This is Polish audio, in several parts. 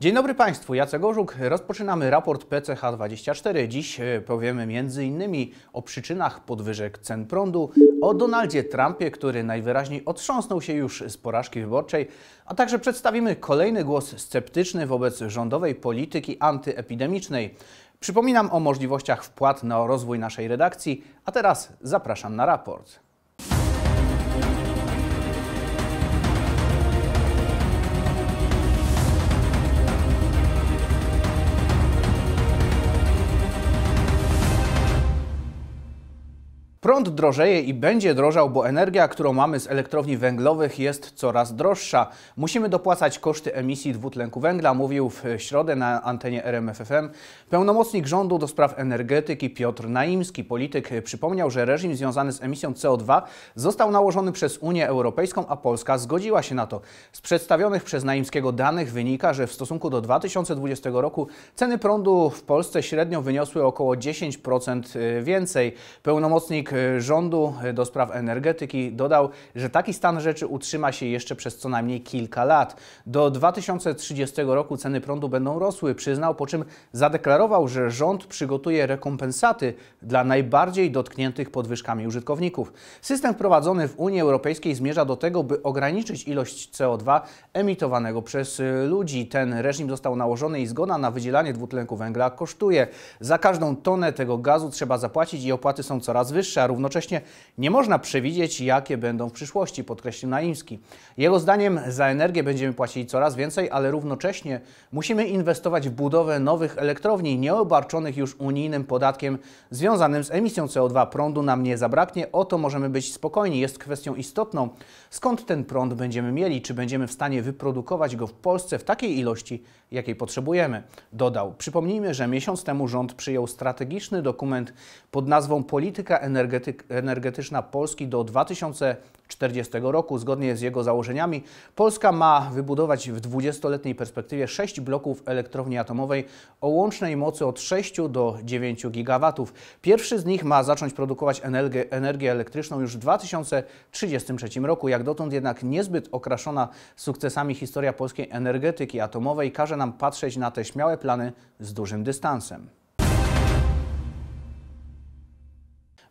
Dzień dobry Państwu, Jacek Orzuk. Rozpoczynamy raport PCH24. Dziś e, powiemy m.in. o przyczynach podwyżek cen prądu, o Donaldzie Trumpie, który najwyraźniej otrząsnął się już z porażki wyborczej, a także przedstawimy kolejny głos sceptyczny wobec rządowej polityki antyepidemicznej. Przypominam o możliwościach wpłat na rozwój naszej redakcji, a teraz zapraszam na raport. Prąd drożeje i będzie drożał, bo energia, którą mamy z elektrowni węglowych jest coraz droższa. Musimy dopłacać koszty emisji dwutlenku węgla, mówił w środę na antenie RMFFM pełnomocnik rządu do spraw energetyki Piotr Naimski. Polityk przypomniał, że reżim związany z emisją CO2 został nałożony przez Unię Europejską, a Polska zgodziła się na to. Z przedstawionych przez Naimskiego danych wynika, że w stosunku do 2020 roku ceny prądu w Polsce średnio wyniosły około 10% y, więcej. Pełnomocnik E, rządu e, do spraw energetyki dodał, że taki stan rzeczy utrzyma się jeszcze przez co najmniej kilka lat. Do 2030 roku ceny prądu będą rosły, przyznał, po czym zadeklarował, że rząd przygotuje rekompensaty dla najbardziej dotkniętych podwyżkami użytkowników. System wprowadzony w Unii Europejskiej zmierza do tego, by ograniczyć ilość CO2 emitowanego przez e, ludzi. Ten reżim został nałożony i zgoda na wydzielanie dwutlenku węgla kosztuje. Za każdą tonę tego gazu trzeba zapłacić i opłaty są coraz wyższe a równocześnie nie można przewidzieć, jakie będą w przyszłości, podkreślił Naimski. Jego zdaniem za energię będziemy płacili coraz więcej, ale równocześnie musimy inwestować w budowę nowych elektrowni, nieobarczonych już unijnym podatkiem związanym z emisją CO2. Prądu nam nie zabraknie, o to możemy być spokojni. Jest kwestią istotną, skąd ten prąd będziemy mieli, czy będziemy w stanie wyprodukować go w Polsce w takiej ilości, jakiej potrzebujemy. Dodał, przypomnijmy, że miesiąc temu rząd przyjął strategiczny dokument pod nazwą Polityka Energetyczna energetyczna Polski do 2040 roku. Zgodnie z jego założeniami Polska ma wybudować w 20-letniej perspektywie 6 bloków elektrowni atomowej o łącznej mocy od 6 do 9 gigawatów. Pierwszy z nich ma zacząć produkować energię, energię elektryczną już w 2033 roku. Jak dotąd jednak niezbyt okraszona sukcesami historia polskiej energetyki atomowej każe nam patrzeć na te śmiałe plany z dużym dystansem.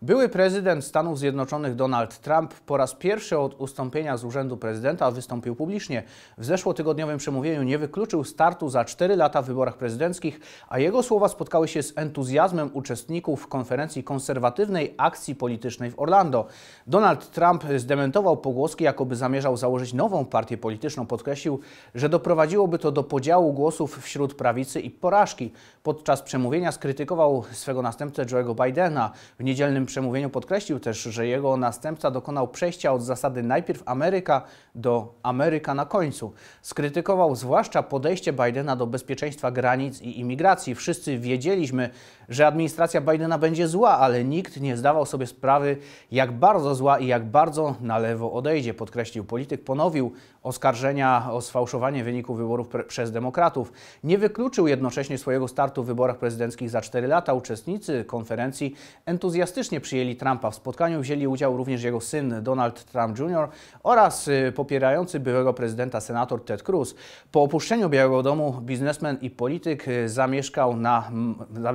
Były prezydent Stanów Zjednoczonych Donald Trump po raz pierwszy od ustąpienia z urzędu prezydenta wystąpił publicznie. W zeszłotygodniowym przemówieniu nie wykluczył startu za 4 lata w wyborach prezydenckich, a jego słowa spotkały się z entuzjazmem uczestników konferencji konserwatywnej akcji politycznej w Orlando. Donald Trump zdementował pogłoski, jakoby zamierzał założyć nową partię polityczną. Podkreślił, że doprowadziłoby to do podziału głosów wśród prawicy i porażki. Podczas przemówienia skrytykował swego następcę Joe'ego Bidena. W niedzielnym przemówieniu podkreślił też, że jego następca dokonał przejścia od zasady najpierw Ameryka do Ameryka na końcu. Skrytykował zwłaszcza podejście Bidena do bezpieczeństwa granic i imigracji. Wszyscy wiedzieliśmy, że administracja Bidena będzie zła, ale nikt nie zdawał sobie sprawy, jak bardzo zła i jak bardzo na lewo odejdzie, podkreślił polityk. Ponowił oskarżenia o sfałszowanie wyników wyborów przez demokratów. Nie wykluczył jednocześnie swojego startu w wyborach prezydenckich za 4 lata. Uczestnicy konferencji entuzjastycznie przyjęli Trumpa. W spotkaniu wzięli udział również jego syn Donald Trump Jr. oraz y, popierający byłego prezydenta senator Ted Cruz. Po opuszczeniu Białego Domu biznesmen i polityk y, zamieszkał na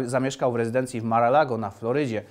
zamieszkał mieszkał w rezydencji w Mar-a-Lago na Florydzie.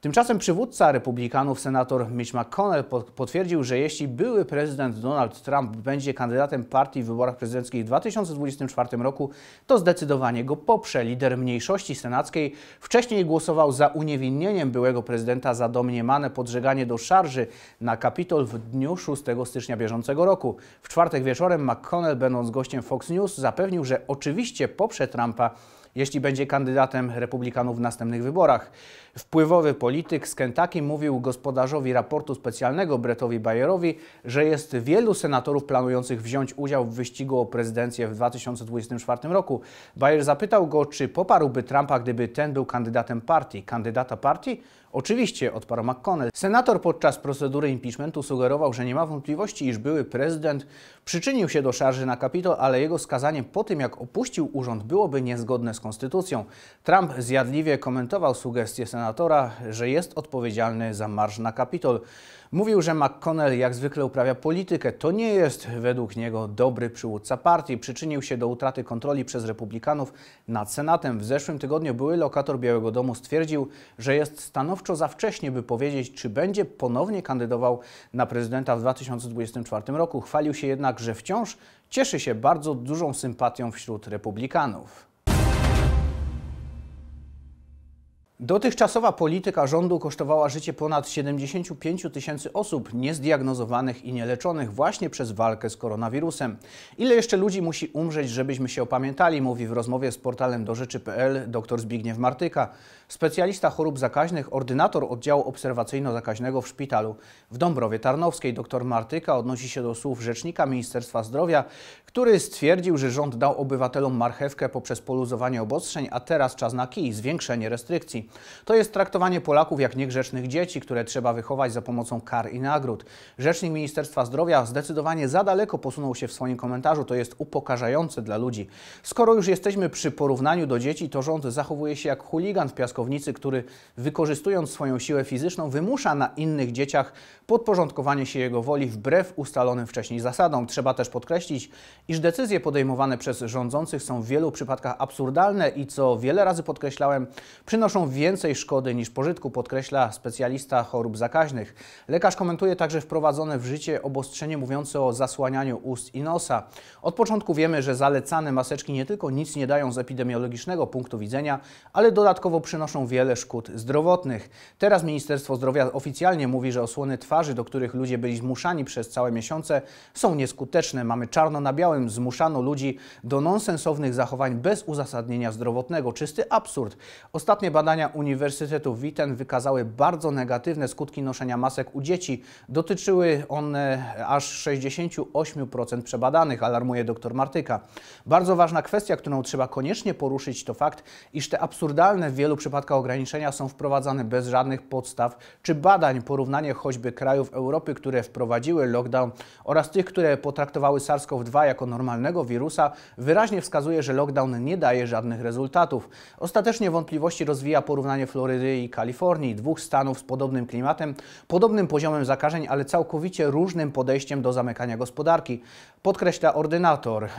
Tymczasem przywódca republikanów, senator Mitch McConnell potwierdził, że jeśli były prezydent Donald Trump będzie kandydatem partii w wyborach prezydenckich w 2024 roku, to zdecydowanie go poprze. Lider mniejszości senackiej wcześniej głosował za uniewinnieniem byłego prezydenta za domniemane podżeganie do szarży na Kapitol w dniu 6 stycznia bieżącego roku. W czwartek wieczorem McConnell, będąc gościem Fox News, zapewnił, że oczywiście poprze Trumpa jeśli będzie kandydatem republikanów w następnych wyborach. Wpływowy polityk z Kentucky mówił gospodarzowi raportu specjalnego Brettowi Bayerowi, że jest wielu senatorów planujących wziąć udział w wyścigu o prezydencję w 2024 roku. Bayer zapytał go, czy poparłby Trumpa, gdyby ten był kandydatem partii. Kandydata partii? Oczywiście odparł McConnell. Senator podczas procedury impeachmentu sugerował, że nie ma wątpliwości, iż były prezydent przyczynił się do szarży na Kapitol, ale jego skazanie po tym, jak opuścił urząd, byłoby niezgodne z konstytucją. Trump zjadliwie komentował sugestie senatora, że jest odpowiedzialny za marsz na Kapitol. Mówił, że McConnell jak zwykle uprawia politykę. To nie jest według niego dobry przywódca partii. Przyczynił się do utraty kontroli przez republikanów nad Senatem. W zeszłym tygodniu były lokator Białego Domu stwierdził, że jest stanowczo stanowczo za wcześnie, by powiedzieć, czy będzie ponownie kandydował na prezydenta w 2024 roku. Chwalił się jednak, że wciąż cieszy się bardzo dużą sympatią wśród republikanów. Dotychczasowa polityka rządu kosztowała życie ponad 75 tysięcy osób niezdiagnozowanych i nieleczonych właśnie przez walkę z koronawirusem. Ile jeszcze ludzi musi umrzeć, żebyśmy się opamiętali, mówi w rozmowie z portalem dorzeczy.pl dr Zbigniew Martyka, specjalista chorób zakaźnych, ordynator oddziału obserwacyjno-zakaźnego w szpitalu w Dąbrowie Tarnowskiej. Dr Martyka odnosi się do słów rzecznika Ministerstwa Zdrowia, który stwierdził, że rząd dał obywatelom marchewkę poprzez poluzowanie obostrzeń, a teraz czas na kij, zwiększenie restrykcji. To jest traktowanie Polaków jak niegrzecznych dzieci, które trzeba wychować za pomocą kar i nagród. Rzecznik Ministerstwa Zdrowia zdecydowanie za daleko posunął się w swoim komentarzu, to jest upokarzające dla ludzi. Skoro już jesteśmy przy porównaniu do dzieci, to rząd zachowuje się jak chuligan w piaskownicy, który wykorzystując swoją siłę fizyczną wymusza na innych dzieciach podporządkowanie się jego woli wbrew ustalonym wcześniej zasadom. Trzeba też podkreślić, iż decyzje podejmowane przez rządzących są w wielu przypadkach absurdalne i co wiele razy podkreślałem, przynoszą więcej szkody niż pożytku, podkreśla specjalista chorób zakaźnych. Lekarz komentuje także wprowadzone w życie obostrzenie mówiące o zasłanianiu ust i nosa. Od początku wiemy, że zalecane maseczki nie tylko nic nie dają z epidemiologicznego punktu widzenia, ale dodatkowo przynoszą wiele szkód zdrowotnych. Teraz Ministerstwo Zdrowia oficjalnie mówi, że osłony twarzy, do których ludzie byli zmuszani przez całe miesiące, są nieskuteczne. Mamy czarno na białym, zmuszano ludzi do nonsensownych zachowań bez uzasadnienia zdrowotnego. Czysty absurd. Ostatnie badania Badania Uniwersytetu Witten wykazały bardzo negatywne skutki noszenia masek u dzieci. Dotyczyły one e, aż 68% przebadanych, alarmuje dr Martyka. Bardzo ważna kwestia, którą trzeba koniecznie poruszyć, to fakt, iż te absurdalne w wielu przypadkach ograniczenia są wprowadzane bez żadnych podstaw czy badań. Porównanie choćby krajów Europy, które wprowadziły lockdown oraz tych, które potraktowały SARS-CoV-2 jako normalnego wirusa, wyraźnie wskazuje, że lockdown nie daje żadnych rezultatów. Ostatecznie wątpliwości rozwija porównanie Florydy i Kalifornii, dwóch stanów z podobnym klimatem, podobnym poziomem zakażeń, ale całkowicie różnym podejściem do zamykania gospodarki. Podkreśla ordynator. E,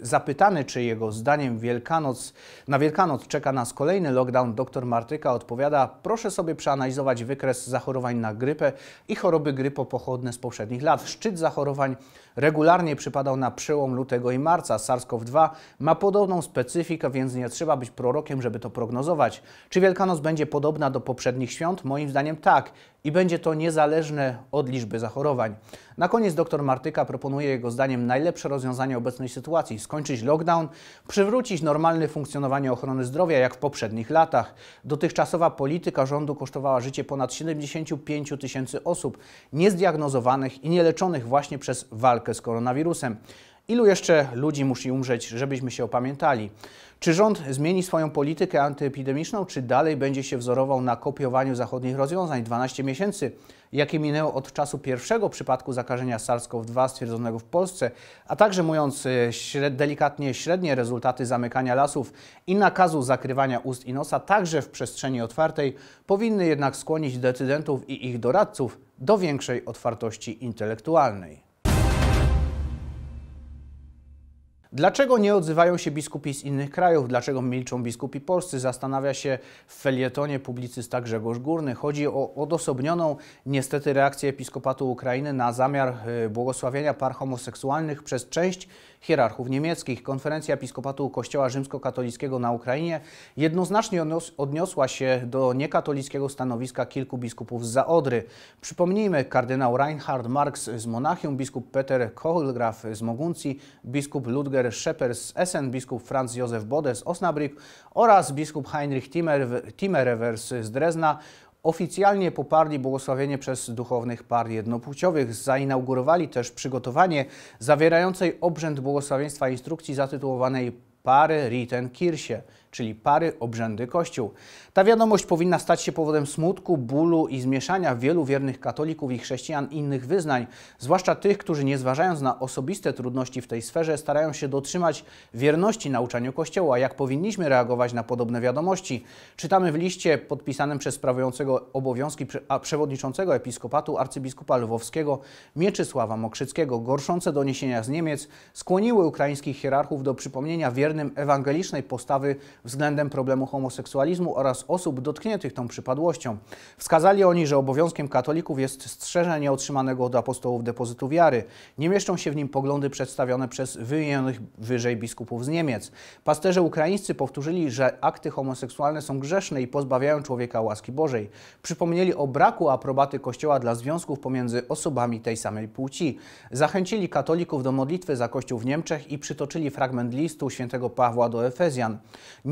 zapytany, czy jego zdaniem Wielkanoc, na Wielkanoc czeka nas kolejny lockdown, dr Martyka odpowiada: Proszę sobie przeanalizować wykres zachorowań na grypę i choroby grypopochodne z poprzednich lat. Szczyt zachorowań regularnie przypadał na przełom lutego i marca. SARS-CoV-2 ma podobną specyfikę, więc nie trzeba być prorokiem, żeby to prognozować. Czy Wielkanoc będzie podobna do poprzednich świąt? Moim zdaniem tak i będzie to niezależne od liczby zachorowań. Na koniec dr Martyka proponuje jego zdaniem najlepsze rozwiązanie obecnej sytuacji: skończyć lockdown, przywrócić normalne funkcjonowanie ochrony zdrowia jak w poprzednich latach. Dotychczasowa polityka rządu kosztowała życie ponad 75 tysięcy osób niezdiagnozowanych i nieleczonych właśnie przez walkę z koronawirusem. Ilu jeszcze ludzi musi umrzeć, żebyśmy się opamiętali? Czy rząd zmieni swoją politykę antyepidemiczną, czy dalej będzie się wzorował na kopiowaniu zachodnich rozwiązań? 12 miesięcy, jakie minęło od czasu pierwszego przypadku zakażenia SARS-CoV-2 stwierdzonego w Polsce, a także mówiąc e, śred, delikatnie średnie rezultaty zamykania lasów i nakazu zakrywania ust i nosa, także w przestrzeni otwartej, powinny jednak skłonić decydentów i ich doradców do większej otwartości intelektualnej. Dlaczego nie odzywają się biskupi z innych krajów? Dlaczego milczą biskupi polscy? Zastanawia się w felietonie publicysta Grzegorz Górny. Chodzi o odosobnioną niestety reakcję episkopatu Ukrainy na zamiar e, błogosławienia par homoseksualnych przez część hierarchów niemieckich. Konferencja Episkopatu Kościoła Rzymskokatolickiego na Ukrainie jednoznacznie odniosła się do niekatolickiego stanowiska kilku biskupów z Zaodry. Przypomnijmy kardynał Reinhard Marx z Monachium, biskup Peter Kohlgraf z Moguncji, biskup Ludger Holger Schepper z Essen, biskup Franz Josef Bode z Osnabrück oraz biskup Heinrich Timmerewers z Drezna oficjalnie poparli błogosławienie przez duchownych par jednopłciowych. Zainaugurowali też przygotowanie zawierającej obrzęd błogosławieństwa instrukcji zatytułowanej Pary Riten Kirsie czyli pary, obrzędy, kościół. Ta wiadomość powinna stać się powodem smutku, bólu i zmieszania wielu wiernych katolików i chrześcijan innych wyznań, zwłaszcza tych, którzy nie zważając na osobiste trudności w tej sferze, starają się dotrzymać wierności nauczaniu Kościoła. Jak powinniśmy reagować na podobne wiadomości? Czytamy w liście podpisanym przez sprawującego obowiązki przewodniczącego episkopatu arcybiskupa lwowskiego Mieczysława Mokrzyckiego. Gorszące doniesienia z Niemiec skłoniły ukraińskich hierarchów do przypomnienia wiernym ewangelicznej postawy względem problemu homoseksualizmu oraz osób dotkniętych tą przypadłością. Wskazali oni, że obowiązkiem katolików jest strzeżenie otrzymanego od apostołów depozytu wiary. Nie mieszczą się w nim poglądy przedstawione przez wyjętych wyżej biskupów z Niemiec. Pasterze ukraińscy powtórzyli, że akty homoseksualne są grzeszne i pozbawiają człowieka łaski Bożej. Przypomnieli o braku aprobaty Kościoła dla związków pomiędzy osobami tej samej płci. Zachęcili katolików do modlitwy za Kościół w Niemczech i przytoczyli fragment listu św. Pawła do Efezjan.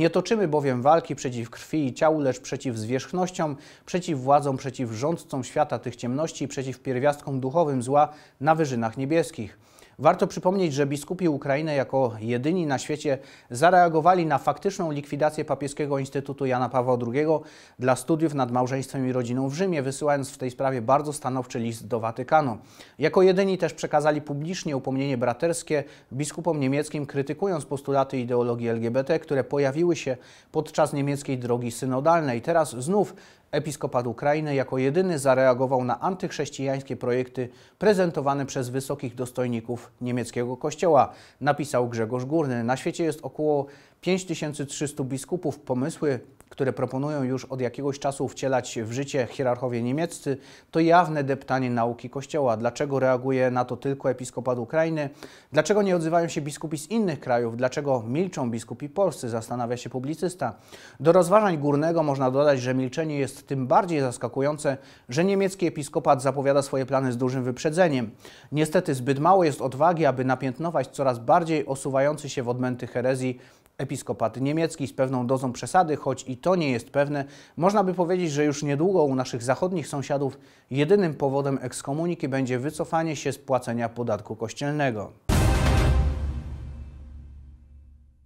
Nie toczymy bowiem walki przeciw krwi i ciału, lecz przeciw zwierzchnościom, przeciw władzom, przeciw rządcom świata tych ciemności, przeciw pierwiastkom duchowym zła na wyżynach niebieskich. Warto przypomnieć, że biskupi Ukrainy jako jedyni na świecie zareagowali na faktyczną likwidację papieskiego Instytutu Jana Pawła II dla studiów nad małżeństwem i rodziną w Rzymie, wysyłając w tej sprawie bardzo stanowczy list do Watykanu. Jako jedyni też przekazali publicznie upomnienie braterskie biskupom niemieckim, krytykując postulaty ideologii LGBT, które pojawiły się podczas niemieckiej drogi synodalnej. Teraz znów Episkopat Ukrainy jako jedyny zareagował na antychrześcijańskie projekty prezentowane przez wysokich dostojników niemieckiego kościoła, napisał Grzegorz Górny. Na świecie jest około 5300 biskupów. Pomysły które proponują już od jakiegoś czasu wcielać w życie hierarchowie niemieccy, to jawne deptanie nauki Kościoła. Dlaczego reaguje na to tylko episkopat Ukrainy? Dlaczego nie odzywają się biskupi z innych krajów? Dlaczego milczą biskupi polscy? Zastanawia się publicysta. Do rozważań górnego można dodać, że milczenie jest tym bardziej zaskakujące, że niemiecki episkopat zapowiada swoje plany z dużym wyprzedzeniem. Niestety zbyt mało jest odwagi, aby napiętnować coraz bardziej osuwający się w odmęty herezji Episkopat niemiecki z pewną dozą przesady, choć i to nie jest pewne, można by powiedzieć, że już niedługo u naszych zachodnich sąsiadów jedynym powodem ekskomuniki będzie wycofanie się z płacenia podatku kościelnego.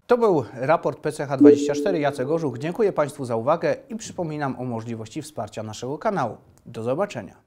To był raport PCH24. Jacek Orzuch. Dziękuję Państwu za uwagę i przypominam o możliwości wsparcia naszego kanału. Do zobaczenia.